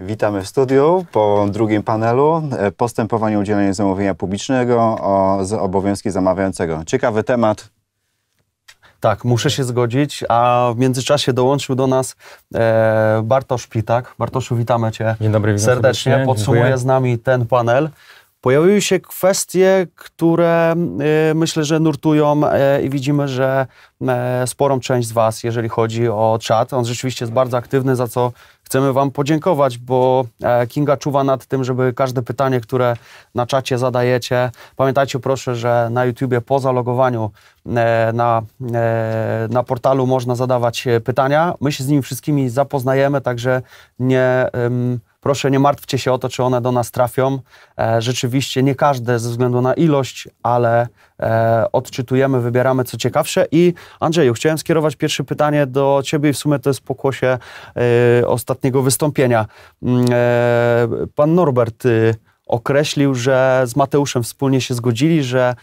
Witamy w studiu po drugim panelu e, postępowanie udzielenia zamówienia publicznego o, z obowiązki zamawiającego. Ciekawy temat. Tak, muszę się zgodzić, a w międzyczasie dołączył do nas e, Bartosz Pitak. Bartoszu, witamy Cię Dzień dobry, witam serdecznie. serdecznie. Podsumuję z nami ten panel. Pojawiły się kwestie, które y, myślę, że nurtują y, i widzimy, że y, sporą część z Was, jeżeli chodzi o czat, on rzeczywiście jest bardzo aktywny, za co chcemy Wam podziękować, bo e, Kinga czuwa nad tym, żeby każde pytanie, które na czacie zadajecie, pamiętajcie proszę, że na YouTubie po zalogowaniu e, na, e, na portalu można zadawać pytania. My się z nimi wszystkimi zapoznajemy, także nie. Proszę, nie martwcie się o to, czy one do nas trafią. E, rzeczywiście nie każde ze względu na ilość, ale e, odczytujemy, wybieramy co ciekawsze. I Andrzeju, chciałem skierować pierwsze pytanie do Ciebie i w sumie to jest pokłosie e, ostatniego wystąpienia. Mm, pan Norbert y, określił, że z Mateuszem wspólnie się zgodzili, że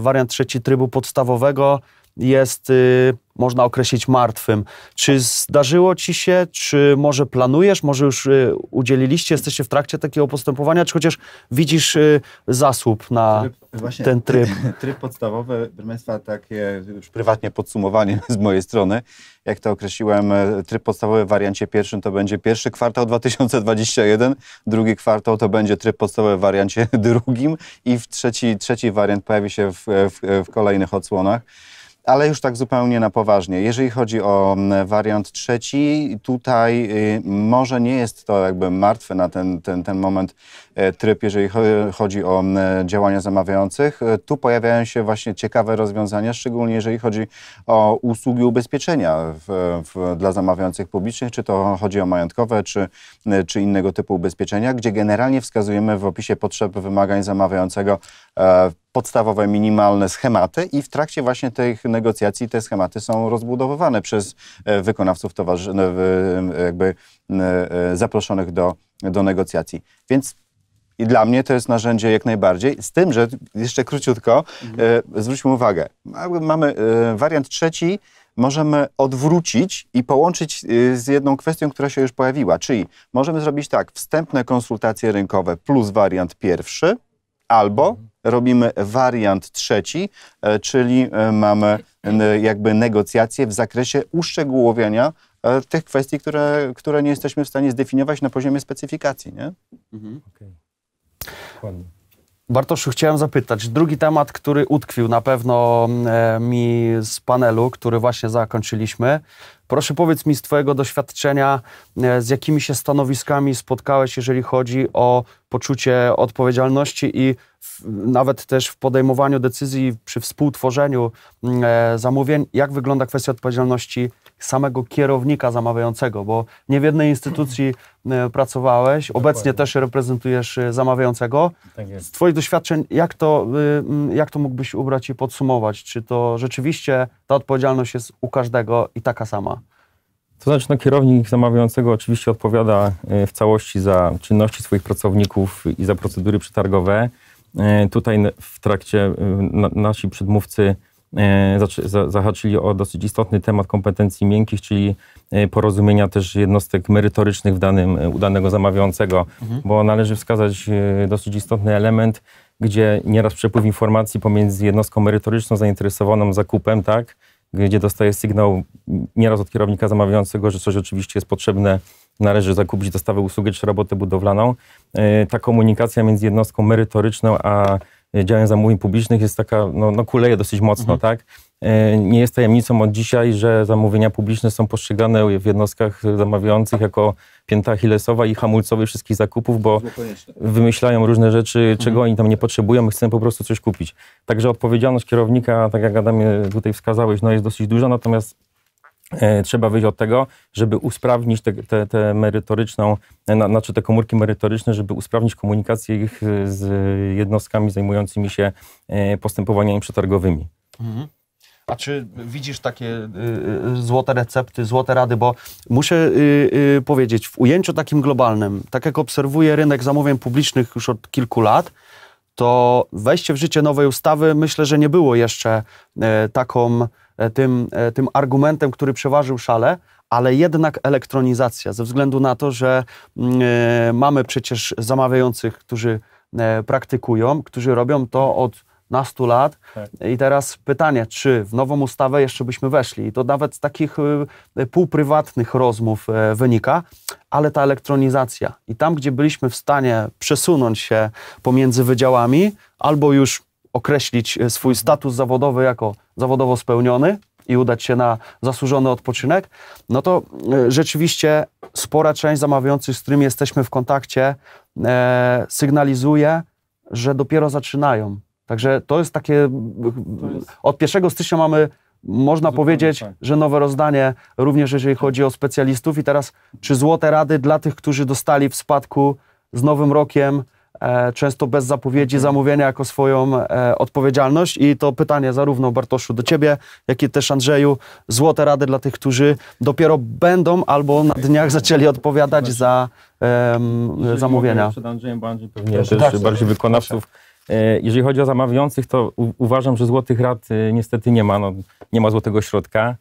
wariant trzeci trybu podstawowego jest, y, można określić, martwym. Czy zdarzyło ci się, czy może planujesz, może już y, udzieliliście, jesteście w trakcie takiego postępowania, czy chociaż widzisz y, zasób na tryb, właśnie, ten tryb? Tryb podstawowy, proszę Państwa, takie już prywatnie podsumowanie z mojej strony. Jak to określiłem, e, tryb podstawowy w wariancie pierwszym to będzie pierwszy kwartał 2021, drugi kwartał to będzie tryb podstawowy w wariancie drugim i w trzeci, trzeci wariant pojawi się w, e, w, e, w kolejnych odsłonach. Ale już tak zupełnie na poważnie. Jeżeli chodzi o wariant trzeci, tutaj y, może nie jest to jakby martwy na ten, ten, ten moment e, tryb, jeżeli chodzi o działania zamawiających. E, tu pojawiają się właśnie ciekawe rozwiązania, szczególnie jeżeli chodzi o usługi ubezpieczenia w, w, dla zamawiających publicznych, czy to chodzi o majątkowe, czy, czy innego typu ubezpieczenia, gdzie generalnie wskazujemy w opisie potrzeb wymagań zamawiającego e, podstawowe, minimalne schematy i w trakcie właśnie tych negocjacji te schematy są rozbudowywane przez e, wykonawców towarzy- e, e, jakby zaproszonych do, do negocjacji. Więc i dla mnie to jest narzędzie jak najbardziej, z tym, że jeszcze króciutko mhm. zwróćmy uwagę, mamy wariant trzeci, możemy odwrócić i połączyć z jedną kwestią, która się już pojawiła, czyli możemy zrobić tak, wstępne konsultacje rynkowe plus wariant pierwszy, albo mhm robimy wariant trzeci, e, czyli e, mamy jakby negocjacje w zakresie uszczegółowiania e, tych kwestii, które, które nie jesteśmy w stanie zdefiniować na poziomie specyfikacji. Nie? Mhm. Okay. Dokładnie. Bartoszu, chciałem zapytać. Drugi temat, który utkwił na pewno mm, e, mi z panelu, który właśnie zakończyliśmy. Proszę powiedz mi z Twojego doświadczenia, e, z jakimi się stanowiskami spotkałeś, jeżeli chodzi o poczucie odpowiedzialności i w, nawet też w podejmowaniu decyzji przy współtworzeniu mm, e, zamówień. Jak wygląda kwestia odpowiedzialności samego kierownika zamawiającego, bo nie w jednej instytucji e, pracowałeś, Dokładnie. obecnie też reprezentujesz e, zamawiającego. Tak Z Twoich doświadczeń, jak to, e, jak to mógłbyś ubrać i podsumować? Czy to rzeczywiście ta odpowiedzialność jest u każdego i taka sama? To znaczy, no, kierownik zamawiającego oczywiście odpowiada w całości za czynności swoich pracowników i za procedury przetargowe. Tutaj w trakcie nasi przedmówcy E, zahaczyli o dosyć istotny temat kompetencji miękkich, czyli e, porozumienia też jednostek merytorycznych w danym, e, u danego zamawiającego, mhm. bo należy wskazać dosyć istotny element, gdzie nieraz przepływ informacji pomiędzy jednostką merytoryczną zainteresowaną zakupem, tak, gdzie dostaje sygnał nieraz od kierownika zamawiającego, że coś oczywiście jest potrzebne, należy zakupić dostawę usługę czy robotę budowlaną. Ta komunikacja między jednostką merytoryczną a E, działem zamówień publicznych jest taka, no, no kuleje dosyć mocno, mhm. tak? E, nie jest tajemnicą od dzisiaj, że zamówienia publiczne są postrzegane w jednostkach zamawiających jako pięta Achillesowa i hamulcowy wszystkich zakupów, bo wymyślają różne rzeczy, mhm. czego mhm. oni tam nie potrzebują, my chcemy po prostu coś kupić. Także odpowiedzialność kierownika, tak jak Adamie tutaj wskazałeś, no jest dosyć duża, natomiast E, trzeba wyjść od tego, żeby usprawnić te, te, te merytoryczną, e, znaczy te komórki merytoryczne, żeby usprawnić komunikację ich z jednostkami zajmującymi się e, postępowaniami przetargowymi. Mhm. A czy widzisz takie y, złote recepty, złote rady? Bo muszę y, powiedzieć, w ujęciu takim globalnym, tak jak obserwuję rynek zamówień publicznych już od kilku lat, to wejście w życie nowej ustawy myślę, że nie było jeszcze taką E, tym, e, tym argumentem, który przeważył szale, ale jednak elektronizacja, ze względu na to, że mm, e, mamy przecież zamawiających, którzy praktykują, którzy robią to od nastu lat. Tak. I teraz pytanie, czy w nową ustawę jeszcze byśmy weszli? I to nawet z takich półprywatnych rozmów wynika, ale ta elektronizacja. I tam, gdzie byliśmy w stanie przesunąć się pomiędzy wydziałami, albo już określić e, swój status zawodowy jako zawodowo spełniony i udać się na zasłużony odpoczynek, no to e, rzeczywiście spora część zamawiających, z którymi jesteśmy w kontakcie, e, sygnalizuje, że dopiero zaczynają. Także to jest takie. Od 1 stycznia mamy, można powiedzieć, tak. że nowe rozdanie, również jeżeli chodzi o specjalistów. I teraz, czy złote rady dla tych, którzy dostali w spadku z nowym rokiem E, często bez zapowiedzi mhm. zamówienia jako swoją e, odpowiedzialność. I to pytanie zarówno Bartoszu do Ciebie, jak i też Andrzeju, złote rady dla tych, którzy dopiero będą albo na dniach zaczęli odpowiadać za um, zamówienia. Przed Andrzejem, bo Andrzej pewnie też tak, bardziej wykonawców. E, jeżeli chodzi o zamawiających, to uważam, że złotych rad niestety nie ma. No, nie ma złotego środka.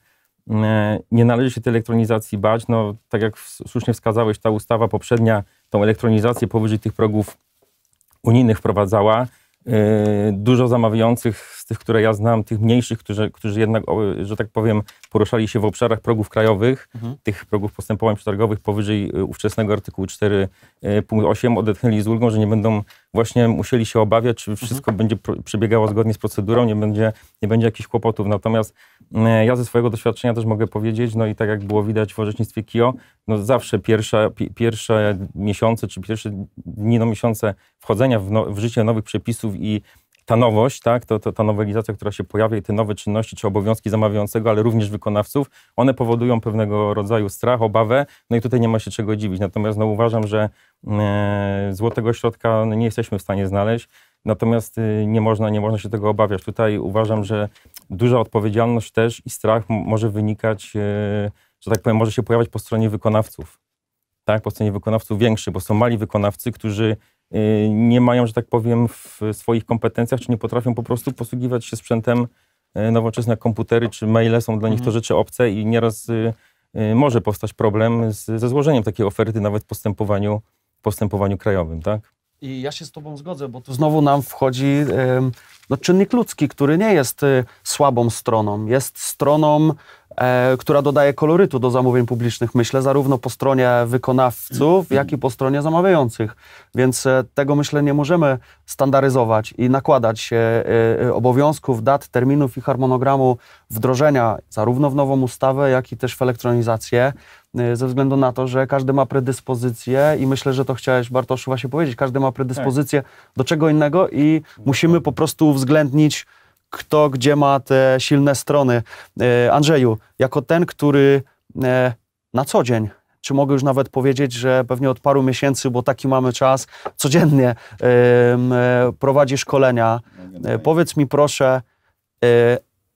Nie należy się tej elektronizacji bać. No, tak jak słusznie wskazałeś, ta ustawa poprzednia tą elektronizację powyżej tych progów unijnych wprowadzała. Y, dużo zamawiających tych, które ja znam, tych mniejszych, którzy, którzy jednak, że tak powiem, poruszali się w obszarach progów krajowych, mhm. tych progów postępowań przetargowych powyżej y, ówczesnego artykułu 4.8 y, odetchnęli z ulgą, że nie będą właśnie musieli się obawiać, czy wszystko mhm. będzie przebiegało zgodnie z procedurą, nie będzie, nie będzie jakichś kłopotów. Natomiast y, ja ze swojego doświadczenia też mogę powiedzieć, no i tak jak było widać w orzecznictwie KIO, no zawsze pierwsze, pierwsze miesiące, czy pierwsze dni, no miesiące wchodzenia w, no, w życie nowych przepisów i ta nowość, tak, to, to, ta nowelizacja, która się pojawia i te nowe czynności czy obowiązki zamawiającego, ale również wykonawców, one powodują pewnego rodzaju strach, obawę, no i tutaj nie ma się czego dziwić. Natomiast no, uważam, że e, złotego środka no, nie jesteśmy w stanie znaleźć, natomiast e, nie, można, nie można się tego obawiać. Tutaj uważam, że duża odpowiedzialność też i strach może wynikać, e, że tak powiem, może się pojawiać po stronie wykonawców. Tak, po stronie wykonawców większy, bo są mali wykonawcy, którzy Y, nie mają, że tak powiem, w swoich kompetencjach, czy nie potrafią po prostu posługiwać się sprzętem y, nowoczesne komputery czy maile, są dla nich to mhm. rzeczy obce i nieraz y, może powstać problem z, ze złożeniem takiej oferty, nawet w postępowaniu, postępowaniu krajowym, tak? I ja się z Tobą zgodzę, bo tu znowu nam wchodzi no, czynnik ludzki, który nie jest słabą stroną. Jest stroną E, która dodaje kolorytu do zamówień publicznych, myślę, zarówno po stronie wykonawców, mhm. jak i po stronie zamawiających. Więc e, tego, myślę, nie możemy standaryzować i nakładać e, obowiązków, dat, terminów i harmonogramu wdrożenia zarówno w nową ustawę, jak i też w elektronizację, ze względu na to, że każdy ma predyspozycję i myślę, że to chciałeś Bartoszu właśnie powiedzieć, każdy ma predyspozycję tak. do czego innego i musimy po prostu uwzględnić kto gdzie ma te silne strony. E, Andrzeju, jako ten, który e, na co dzień czy mogę już nawet powiedzieć, że pewnie od paru miesięcy, bo taki mamy czas, codziennie e, prowadzi szkolenia. powiedz mi proszę,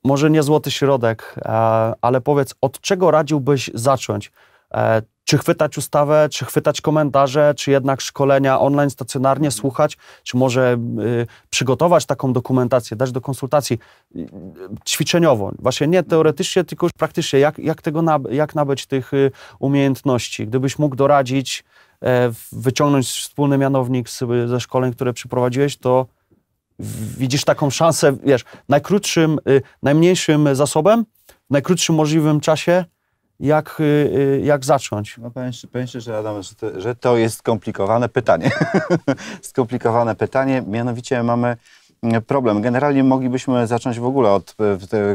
może nie złoty środek, ale powiedz, od czego radziłbyś zacząć? czy chwytać ustawę, czy chwytać komentarze, czy jednak szkolenia online stacjonarnie mhm. słuchać, czy może y, przygotować taką dokumentację, dać do konsultacji y, ćwiczeniowo, właśnie nie mhm. teoretycznie, tylko już praktycznie, jak, jak, tego jak nabyć tych y, umiejętności. Gdybyś mógł doradzić, e, wyciągnąć wspólny mianownik z, ze szkoleń, które przeprowadziłeś, to widzisz taką szansę, wiesz, najkrótszym, y, najmniejszym zasobem, w najkrótszym możliwym czasie jak, y, y, jak zacząć? No powiem, powiem że Adam, że to, że to jest skomplikowane pytanie. skomplikowane pytanie, mianowicie mamy mm, problem. Generalnie moglibyśmy zacząć w ogóle od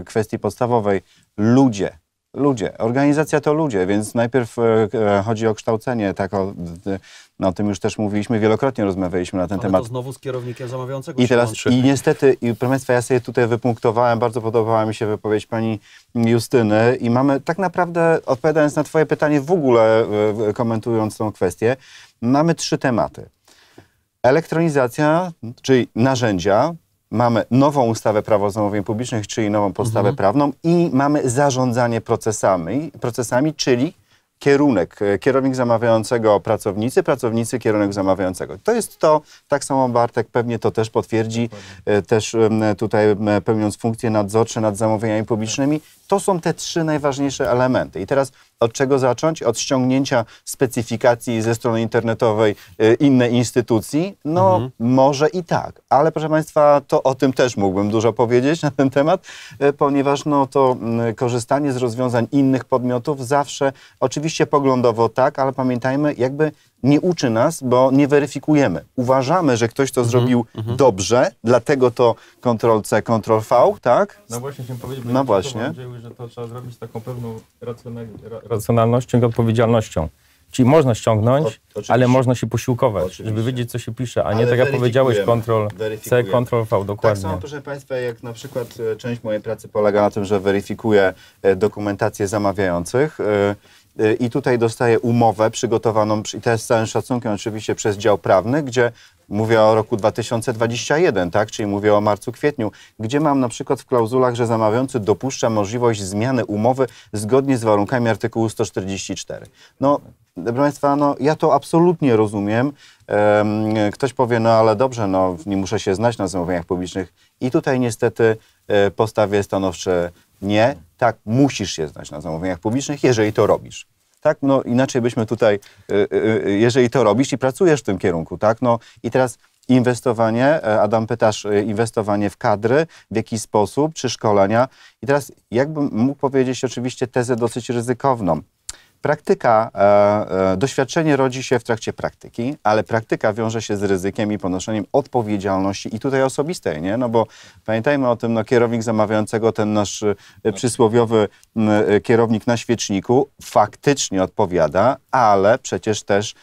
kwestii podstawowej. Ludzie, ludzie. Organizacja to ludzie, więc najpierw e, e, chodzi o kształcenie, tak o, no, o tym już też mówiliśmy, wielokrotnie rozmawialiśmy na ten Ale temat. to znowu z kierownikiem zamawiającego I teraz, I niestety, i, proszę Państwa, ja sobie tutaj wypunktowałem, bardzo podobała mi się wypowiedź Pani Justyny i mamy tak naprawdę, odpowiadając na Twoje pytanie, w ogóle e, komentując tą kwestię, mamy trzy tematy. Elektronizacja, czyli narzędzia, mamy nową ustawę prawo zamówień publicznych, czyli nową podstawę mhm. prawną i mamy zarządzanie procesami, procesami, czyli kierunek, e, kierownik zamawiającego pracownicy, pracownicy kierunek zamawiającego. To jest to, tak samo Bartek pewnie to też potwierdzi, e, też tutaj pełniąc funkcje nadzorcze nad zamówieniami publicznymi. To są te trzy najważniejsze elementy. I teraz od czego zacząć? Od ściągnięcia specyfikacji ze strony internetowej y, innej instytucji? No, mhm. może i tak, ale proszę Państwa, to o tym też mógłbym dużo powiedzieć na ten temat, y, ponieważ no, to mm, korzystanie z rozwiązań innych podmiotów zawsze, oczywiście poglądowo tak, ale pamiętajmy, jakby nie uczy nas, bo nie weryfikujemy. Uważamy, że ktoś to mhm, zrobił mhm. dobrze, dlatego to Ctrl-C, Ctrl-V, tak? No właśnie, chciałem powiedzieć, no właśnie. Dzieły, że to trzeba zrobić z taką pewną racjonal... racjonalnością i odpowiedzialnością. Czyli można ściągnąć, o, ale można się posiłkować, oczywiście. żeby wiedzieć, co się pisze, a nie tak jak powiedziałeś, kontrol C, kontrol V, tak dokładnie. Tak samo, proszę Państwa, jak na przykład e, część mojej pracy polega na tym, że weryfikuję e, dokumentację zamawiających e, Y, i tutaj dostaję umowę przygotowaną, i to z całym szacunkiem oczywiście przez dział prawny, gdzie mówię o roku 2021, tak? czyli mówię o marcu, kwietniu, gdzie mam na przykład w klauzulach, że zamawiający dopuszcza możliwość zmiany umowy zgodnie z warunkami artykułu 144. No, proszę Państwa, no, ja to absolutnie rozumiem. Ktoś powie, no ale dobrze, no, nie muszę się znać na zamówieniach publicznych. I tutaj niestety e, postawię stanowcze nie, tak, musisz się znać na zamówieniach publicznych, jeżeli to robisz. Tak, no inaczej byśmy tutaj, y, y, y, jeżeli to robisz i pracujesz w tym kierunku, tak, no i teraz inwestowanie, e, Adam pytasz, e, inwestowanie w kadry, w jaki sposób, czy szkolenia. I teraz jakbym mógł powiedzieć oczywiście tezę dosyć ryzykowną. Praktyka, e, e, doświadczenie rodzi się w trakcie praktyki, ale praktyka wiąże się z ryzykiem i ponoszeniem odpowiedzialności i tutaj osobistej, nie? No bo pamiętajmy o tym, no kierownik zamawiającego, ten nasz e, tak. przysłowiowy kierownik na świeczniku faktycznie odpowiada, ale przecież też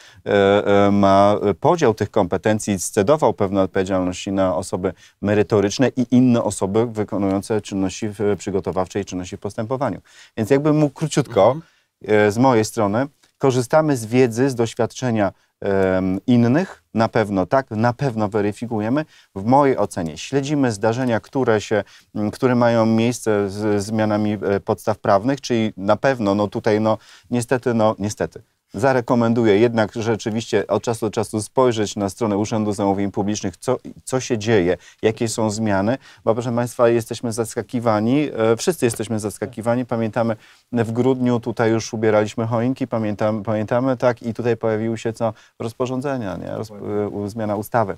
ma podział tych kompetencji, scedował pewne odpowiedzialności na osoby merytoryczne i inne osoby wykonujące czynności przygotowawcze i czynności w postępowaniu. Więc jakbym mógł króciutko, mhm E, z mojej strony korzystamy z wiedzy, z doświadczenia innych, na pewno tak, na pewno weryfikujemy. W mojej ocenie śledzimy zdarzenia, które, się, które mają miejsce z zmianami e, podstaw prawnych, czyli na pewno, no tutaj, no niestety, no niestety, zarekomenduję jednak rzeczywiście od czasu do czasu spojrzeć na stronę Urzędu Zamówień Publicznych, co, co się dzieje, jakie są zmiany, bo proszę Państwa, jesteśmy zaskakiwani, e, wszyscy jesteśmy zaskakiwani. Pamiętamy w grudniu tutaj już ubieraliśmy choinki, pamiętam, pamiętamy tak i tutaj pojawiły się co rozporządzenia, nie? Roz, zmiana ustawy.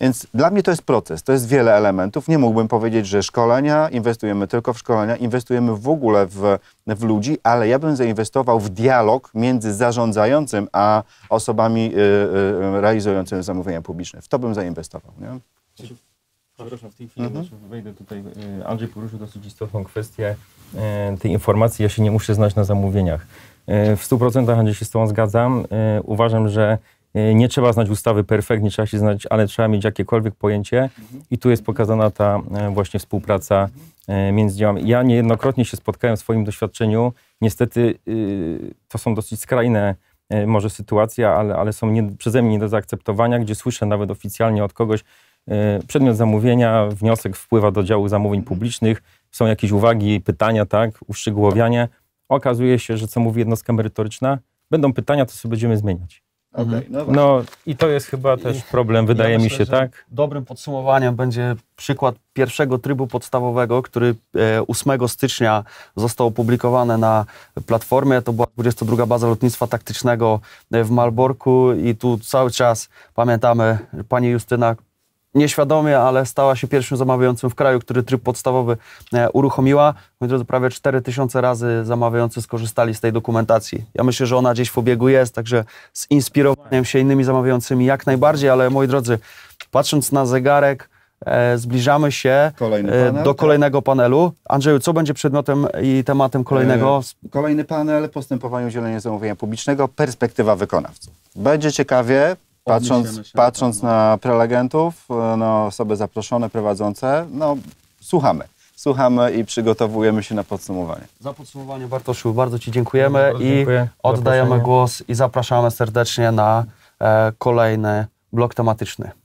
Więc dla mnie to jest proces, to jest wiele elementów. Nie mógłbym powiedzieć, że szkolenia, inwestujemy tylko w szkolenia, inwestujemy w ogóle w, w ludzi, ale ja bym zainwestował w dialog między zarządzającym a osobami y, y, y realizującymi zamówienia publiczne. W to bym zainwestował. Nie? Przepraszam, w tej chwili mhm. wejdę tutaj. Y, Andrzej poruszył dosyć istotną kwestię y, tej informacji. Ja się nie muszę znać na zamówieniach. W 100% Andrzej się z Tobą zgadzam. Uważam, że E, nie trzeba znać ustawy nie trzeba się znać, ale trzeba mieć jakiekolwiek pojęcie mhm. i tu jest pokazana ta e, właśnie współpraca e, między działami. Ja niejednokrotnie się spotkałem w swoim doświadczeniu, niestety y, to są dosyć skrajne może sytuacje, ale, ale są nie, przeze mnie nie do zaakceptowania, gdzie słyszę nawet oficjalnie od kogoś, przedmiot zamówienia, wniosek wpływa do działu zamówień mhm. publicznych, są jakieś uwagi, pytania, tak, uszczegółowianie. Okazuje się, że co mówi jednostka merytoryczna, będą pytania, to sobie będziemy zmieniać. Mhm. Okay, no, no, i to jest chyba też problem, wydaje ja myślę, mi się, tak? Dobrym podsumowaniem będzie przykład pierwszego trybu podstawowego, który 8 e, stycznia został opublikowany na platformie. To była 22 Baza Lotnictwa Taktycznego e, w Malborku i tu cały czas pamiętamy pani Justyna nieświadomie, ale stała się pierwszym zamawiającym w kraju, który tryb podstawowy e, uruchomiła. Moi drodzy, prawie 4000 razy zamawiający skorzystali z tej dokumentacji. Ja myślę, że ona gdzieś w obiegu jest, także z inspirowaniem się innymi zamawiającymi jak najbardziej, ale moi drodzy, patrząc na zegarek, e, zbliżamy się e, panel, do tak? kolejnego tak? panelu. Andrzeju, co będzie przedmiotem i tematem kolejnego? Kolejny panel, postępowanie udzielenia zamówienia publicznego, perspektywa wykonawców. Będzie ciekawie, Patrząc, patrząc no. na prelegentów, e, no osoby zaproszone, prowadzące, no słuchamy. Słuchamy i przygotowujemy się na podsumowanie. Za podsumowanie Bartoszu bardzo Ci dziękujemy bardzo i dziękuję. oddajemy głos i zapraszamy serdecznie na e, kolejny blok tematyczny.